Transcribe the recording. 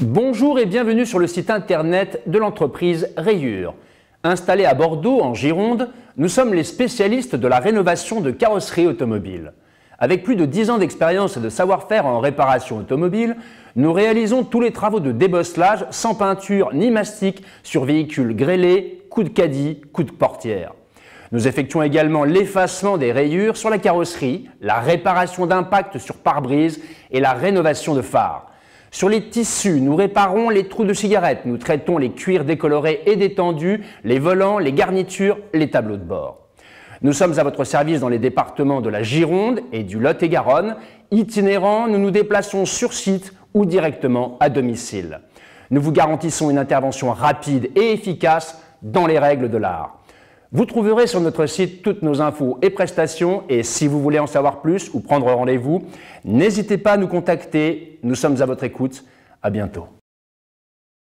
Bonjour et bienvenue sur le site internet de l'entreprise Rayure. Installés à Bordeaux, en Gironde, nous sommes les spécialistes de la rénovation de carrosserie automobile. Avec plus de 10 ans d'expérience et de savoir-faire en réparation automobile, nous réalisons tous les travaux de débosselage sans peinture ni mastic sur véhicules grêlés, coups de caddie, coups de portière. Nous effectuons également l'effacement des rayures sur la carrosserie, la réparation d'impact sur pare-brise et la rénovation de phares. Sur les tissus, nous réparons les trous de cigarettes, nous traitons les cuirs décolorés et détendus, les volants, les garnitures, les tableaux de bord. Nous sommes à votre service dans les départements de la Gironde et du Lot-et-Garonne. Itinérants, nous nous déplaçons sur site ou directement à domicile. Nous vous garantissons une intervention rapide et efficace dans les règles de l'art. Vous trouverez sur notre site toutes nos infos et prestations et si vous voulez en savoir plus ou prendre rendez-vous, n'hésitez pas à nous contacter, nous sommes à votre écoute. À bientôt.